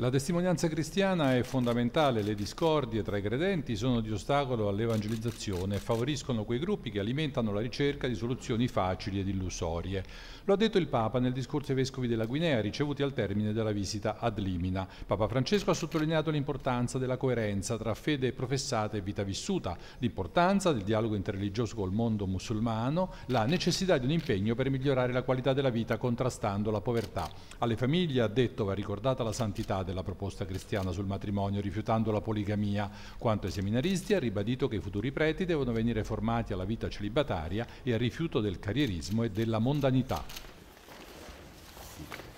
La testimonianza cristiana è fondamentale, le discordie tra i credenti sono di ostacolo all'evangelizzazione e favoriscono quei gruppi che alimentano la ricerca di soluzioni facili ed illusorie. Lo ha detto il Papa nel discorso ai vescovi della Guinea ricevuti al termine della visita ad Limina. Papa Francesco ha sottolineato l'importanza della coerenza tra fede professata e vita vissuta, l'importanza del dialogo interreligioso col mondo musulmano, la necessità di un impegno per migliorare la qualità della vita contrastando la povertà. Alle famiglie, ha detto, va ricordata la santità della proposta cristiana sul matrimonio, rifiutando la poligamia. Quanto ai seminaristi, ha ribadito che i futuri preti devono venire formati alla vita celibataria e al rifiuto del carrierismo e della mondanità.